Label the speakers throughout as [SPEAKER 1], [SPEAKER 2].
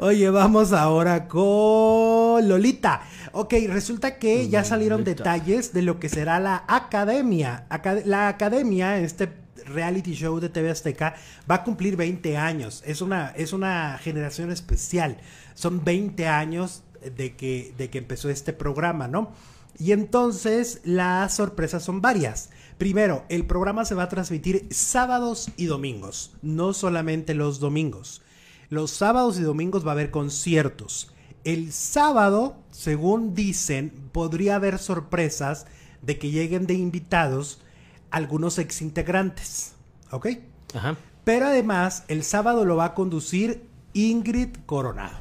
[SPEAKER 1] Oye, vamos ahora con Lolita. Ok, resulta que ya salieron detalles de lo que será la academia. la academia, este reality show de TV Azteca, va a cumplir 20 años. Es una, es una generación especial. Son 20 años de que, de que empezó este programa, ¿no? Y entonces las sorpresas son varias. Primero, el programa se va a transmitir sábados y domingos, no solamente los domingos. Los sábados y domingos va a haber conciertos. El sábado, según dicen, podría haber sorpresas de que lleguen de invitados algunos exintegrantes. ¿Ok? Ajá. Pero además, el sábado lo va a conducir Ingrid Coronado.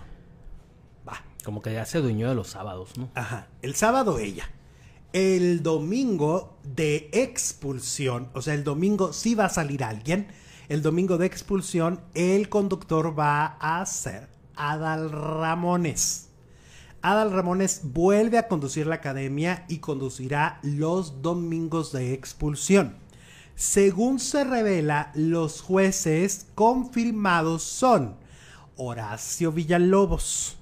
[SPEAKER 1] Va. Como que ya se dueño de los sábados, ¿no? Ajá. El sábado ella. El domingo de expulsión, o sea, el domingo sí va a salir alguien el domingo de expulsión, el conductor va a ser Adal Ramones. Adal Ramones vuelve a conducir la academia y conducirá los domingos de expulsión. Según se revela, los jueces confirmados son Horacio Villalobos,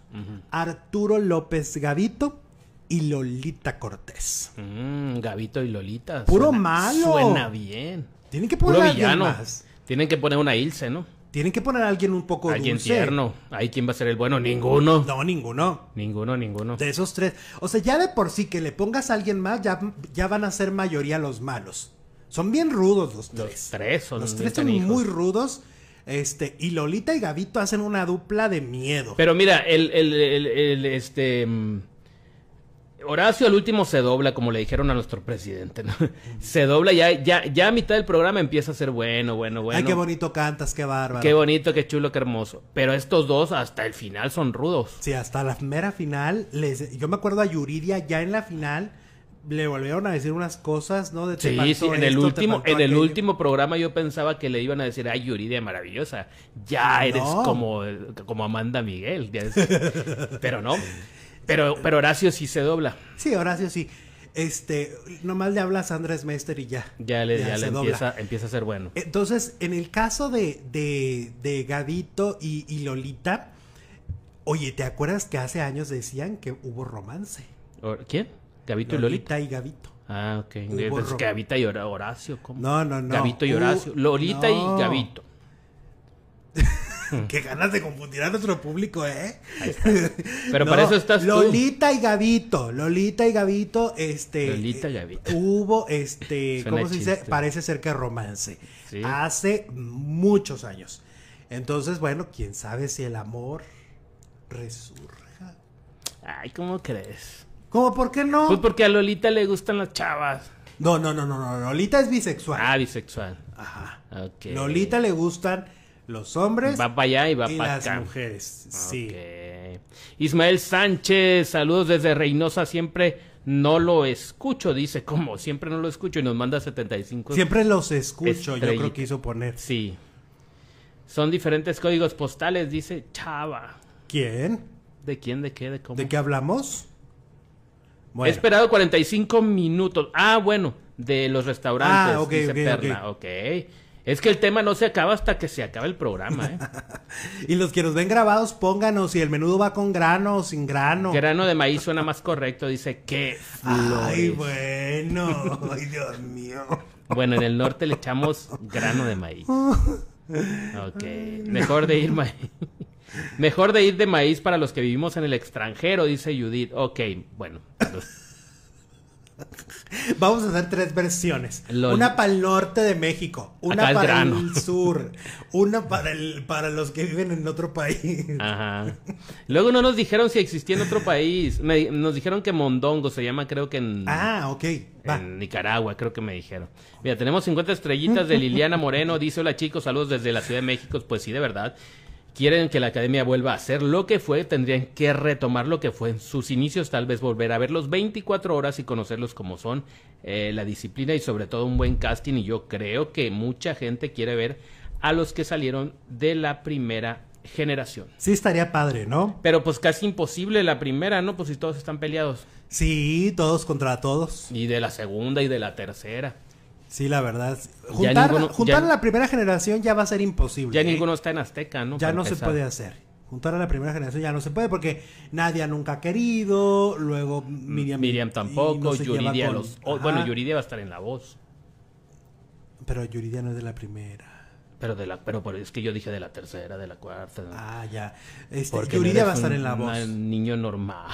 [SPEAKER 1] Arturo López Gavito, y Lolita Cortés. Mm, Gavito y Lolita. Puro malo. Suena bien. Tienen que poner Más.
[SPEAKER 2] Tienen que poner una Ilse, ¿no? Tienen que poner a alguien un poco alguien tierno. Ahí quién va a
[SPEAKER 1] ser el bueno, ninguno. No, ninguno. Ninguno, ninguno. De esos tres. O sea, ya de por sí que le pongas a alguien más, ya, ya van a ser mayoría los malos. Son bien rudos los tres. Los tres son muy rudos. Este, y Lolita y Gavito hacen una dupla de miedo.
[SPEAKER 2] Pero mira, el, el, el, el este. Mm, Horacio al último se dobla, como le dijeron a nuestro presidente, ¿no? Se dobla ya, ya, ya a mitad del programa empieza a ser bueno, bueno, bueno. Ay, qué bonito
[SPEAKER 1] cantas, qué bárbaro. Qué
[SPEAKER 2] bonito, qué chulo, qué hermoso. Pero estos dos hasta el
[SPEAKER 1] final son rudos. Sí, hasta la mera final. Les... Yo me acuerdo a Yuridia ya en la final le volvieron a decir unas cosas, ¿no? De, sí, sí, en el último, en el
[SPEAKER 2] último programa yo pensaba que le iban a decir, ay, Yuridia maravillosa, ya eres como, como Amanda Miguel, pero no. Pero, eh, pero Horacio sí se dobla.
[SPEAKER 1] Sí, Horacio sí. Este, nomás le hablas a Andrés Mester y ya. Ya le, ya le empieza, empieza, a ser bueno. Entonces, en el caso de, de, de y, Lolita, oye, ¿te acuerdas que hace años decían que hubo romance?
[SPEAKER 2] ¿Quién? ¿Gavito y Lolita? y Gavito. Ah, ok. Gavita y Horacio, ¿cómo? No, no, no. Gavito y Horacio. Lolita y Gavito.
[SPEAKER 1] Qué ganas de confundir a nuestro público, ¿eh? Pero para eso estás Lolita y Gavito, Lolita y Gavito, este... Lolita y Gavito. Hubo, este, ¿cómo se dice? Parece ser que romance. Hace muchos años. Entonces, bueno, quién sabe si el amor resurja. Ay, ¿cómo crees? ¿Cómo? ¿Por qué no? Pues porque a
[SPEAKER 2] Lolita le gustan las chavas.
[SPEAKER 1] No, no, no, no, no. Lolita es bisexual. Ah, bisexual. Ajá.
[SPEAKER 2] Okay. Lolita le gustan los hombres. Va allá y va las
[SPEAKER 1] mujeres. Sí.
[SPEAKER 2] Ismael Sánchez, saludos desde Reynosa, siempre no lo escucho, dice, ¿cómo? siempre no lo escucho y nos manda 75. Siempre los escucho, yo creo que hizo poner. Sí. Son diferentes códigos postales, dice Chava. ¿Quién? ¿De quién, de qué, de cómo? ¿De qué
[SPEAKER 1] hablamos? He esperado
[SPEAKER 2] 45 minutos. Ah, bueno, de los restaurantes, ah, dice okay. Es que el tema no se acaba hasta que se acaba el programa. ¿eh?
[SPEAKER 1] y los que nos ven grabados, pónganos si el menudo va con grano o sin grano.
[SPEAKER 2] Grano de maíz suena más correcto, dice que.
[SPEAKER 1] Ay, bueno. Ay, Dios mío.
[SPEAKER 2] bueno, en el norte le echamos grano de maíz. Ok, mejor de ir maíz. Mejor de ir de maíz para los que vivimos en el extranjero, dice Judith. Ok, bueno.
[SPEAKER 1] Vamos a hacer tres versiones. Una para el norte de México, una para el, sur, una para para los que viven en otro país.
[SPEAKER 2] Ajá. Luego no nos dijeron si existía en otro país. nos dijeron que Mondongo se llama, creo que en. Ah, en Nicaragua, creo que me dijeron. Mira, tenemos 50 estrellitas de Liliana Moreno. Dice: Hola chicos, saludos desde la Ciudad de México. Pues sí, de verdad quieren que la academia vuelva a ser lo que fue, tendrían que retomar lo que fue en sus inicios, tal vez volver a verlos 24 horas y conocerlos como son, eh, la disciplina y sobre todo un buen casting. Y yo creo que mucha gente quiere ver a los que salieron de la primera generación.
[SPEAKER 1] Sí, estaría padre, ¿no?
[SPEAKER 2] Pero pues casi imposible la primera, ¿no? Pues si todos están peleados.
[SPEAKER 1] Sí, todos contra
[SPEAKER 2] todos. Y de la segunda y de la tercera.
[SPEAKER 1] Sí, la verdad. Juntar, a la primera generación ya va a ser imposible. Ya ¿eh?
[SPEAKER 2] ninguno está en Azteca, ¿no? Ya no se puede hacer.
[SPEAKER 1] Juntar a la primera generación ya no se puede porque Nadia nunca ha querido, luego Miriam. Miriam
[SPEAKER 2] tampoco, Yuridia bueno, Yuridia va a estar en la voz.
[SPEAKER 1] Pero Yuridia no es de la primera.
[SPEAKER 2] Pero de la, pero es que yo dije de la tercera, de la cuarta. Ah, ya. Este, porque Yuridia va a estar en la voz. Un niño normal.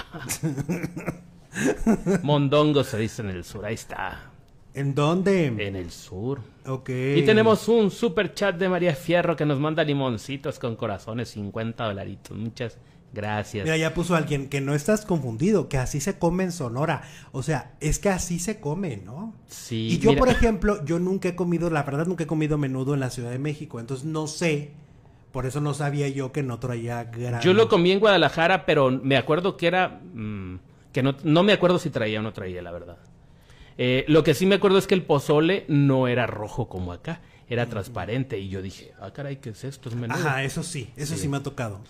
[SPEAKER 2] Mondongo se dice en el sur, ahí está.
[SPEAKER 1] ¿En dónde? En el sur. Ok. Y tenemos
[SPEAKER 2] un super chat de María Fierro que nos manda limoncitos con corazones, 50 dolaritos. Muchas gracias. Mira, ya puso
[SPEAKER 1] alguien que no estás confundido, que así se come en Sonora. O sea, es que así se come, ¿no?
[SPEAKER 2] Sí. Y yo, por
[SPEAKER 1] ejemplo, yo nunca he comido, la verdad, nunca he comido menudo en la Ciudad de México. Entonces no sé. Por eso no sabía yo que no traía gran. Yo lo
[SPEAKER 2] comí en Guadalajara, pero me acuerdo que era. Mm, que no, no me acuerdo si traía o no traía, la verdad. Eh, lo que sí me acuerdo es que el pozole no era rojo como acá, era transparente. Y yo dije, ah, caray, ¿qué es esto? Es Ajá, eso sí, eso sí, me ha tocado.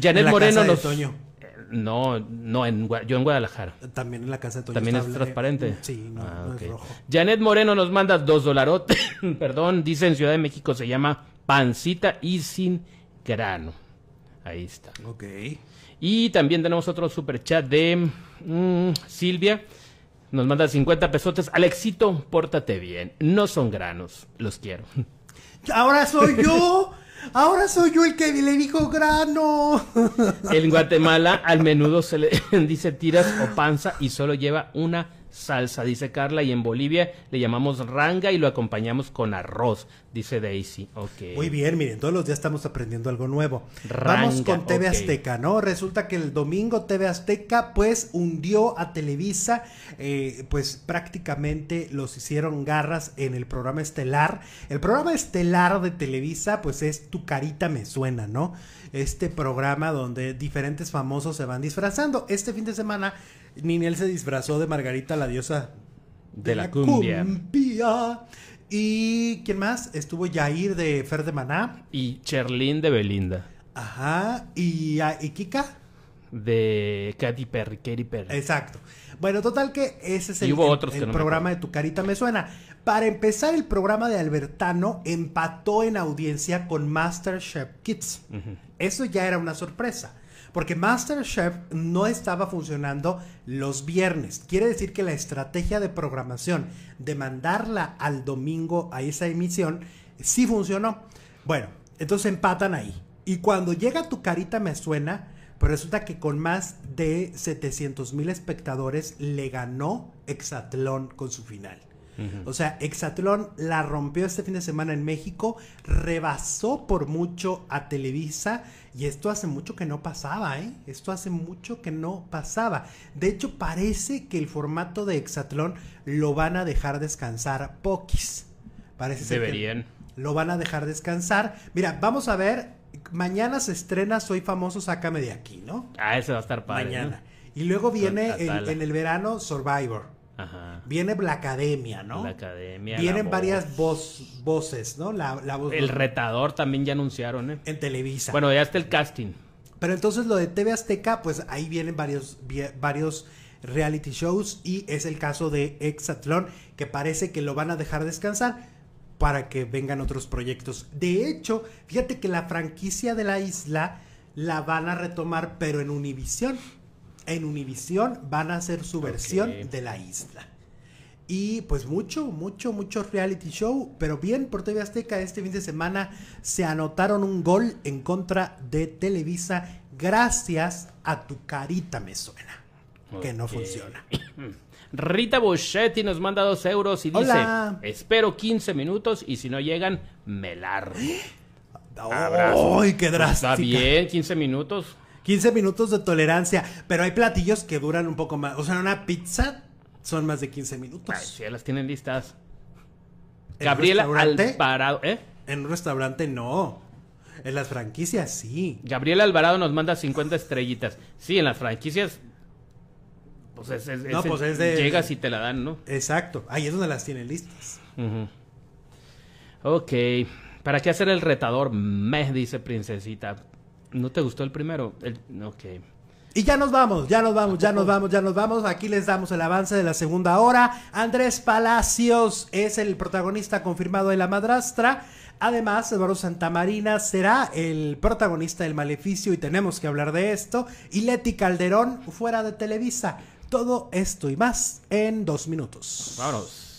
[SPEAKER 2] Janet Moreno nos... Toño. Eh, no, no, en, yo en Guadalajara. También en la casa de Toño. También es transparente. Mm, sí, no, ah, es rojo. Janet Moreno nos manda dos dolarotes, perdón, dice en Ciudad de México se llama pancita y sin grano. Ahí está. Ok. Y también tenemos otro super chat de mm, Silvia. Nos manda 50 pesotes. Alexito, pórtate bien. No son granos. Los quiero.
[SPEAKER 1] Ahora soy yo. Ahora soy yo el que le dijo grano.
[SPEAKER 2] En Guatemala al menudo se le dice tiras o panza y solo lleva una salsa, dice Carla, y en Bolivia le llamamos ranga y lo acompañamos con arroz, dice Daisy. Okay. Muy bien, miren,
[SPEAKER 1] todos los días estamos aprendiendo algo nuevo. Vamos con TV Azteca, ¿no? Resulta que el domingo TV Azteca pues hundió a Televisa, eh, pues prácticamente los hicieron garras en el programa estelar. El programa estelar de Televisa pues es Tu carita me suena, ¿no? Este programa donde diferentes famosos se van disfrazando. Este fin de semana Ninel se disfrazó de Margarita la diosa de, la, cumbia. Y quién más? Estuvo Yair de Fer de Maná. Y Cherlin de Belinda. Ajá. Y, ah, y Kika. De Katy Perry, Katy Perry. Exacto. Bueno, total que ese es el, programa de Tu Carita Me Suena. Para empezar, el programa de Albertano empató en audiencia con MasterChef Kids. Eso ya era una sorpresa porque MasterChef no estaba funcionando los viernes. Quiere decir que la estrategia de programación de mandarla al domingo a esa emisión sí funcionó. Bueno, entonces empatan ahí. Y cuando llega tu carita me suena, pues resulta que con más de 700 mil espectadores le ganó Exatlón con su final. O sea, Exatlón la rompió este fin de semana en México, rebasó por mucho a Televisa y esto hace mucho que no pasaba, ¿eh? Esto hace mucho que no pasaba. De hecho, parece que el formato de Exatlón lo van a dejar descansar poquis. Parece Deberían. lo van a dejar descansar. Mira, vamos a ver. Mañana se estrena Soy Famoso, Sácame de aquí, ¿no?
[SPEAKER 2] Ah, ese va a estar padre. Mañana.
[SPEAKER 1] Y luego viene en el verano Survivor. Viene la academia, ¿no? La
[SPEAKER 2] academia. Vienen
[SPEAKER 1] varias voces, ¿no?
[SPEAKER 2] el retador también ya anunciaron, ¿eh? En Televisa. Bueno, ya está el casting.
[SPEAKER 1] Pero entonces lo de TV Azteca, pues ahí vienen varios, varios reality shows y es el caso de Exatlón, que parece que lo van a dejar descansar para que vengan otros proyectos. De hecho, fíjate que la franquicia de la isla la van a retomar, pero en Univisión en Univisión van a hacer su versión de la isla. Y pues mucho, mucho, mucho reality show. Pero bien, por TV Azteca este fin de semana se anotaron un gol en contra de Televisa gracias a tu carita me suena. Que no funciona. Rita
[SPEAKER 2] Boschetti nos manda dos euros y dice, espero 15 minutos y si no llegan,
[SPEAKER 1] me largo. ¡Ay, qué drástica. Está bien, 15 minutos. 15 minutos de tolerancia, pero hay platillos que duran un poco más. O sea, una pizza son más de 15 minutos. Sí, las tienen listas. Gabriela Alvarado,
[SPEAKER 2] ¿eh? En un restaurante no. En las franquicias sí. Gabriel Alvarado nos manda 50 estrellitas. Sí, en las franquicias.
[SPEAKER 1] Pues, pues es, de, Llegas y te la dan, ¿no? Exacto. Ahí es donde las tienen listas. Ok.
[SPEAKER 2] ¿Para qué hacer el retador? Me dice princesita. ¿No te gustó el primero? El, ok.
[SPEAKER 1] Y ya nos vamos, ya nos vamos, ya nos vamos, ya nos vamos. Aquí les damos el avance de la segunda hora. Andrés Palacios es el protagonista confirmado de La Madrastra. Además, Eduardo Santamarina será el protagonista del Maleficio y tenemos que hablar de esto. Y Leti Calderón fuera de Televisa. Todo esto y más en dos minutos.
[SPEAKER 2] Vámonos.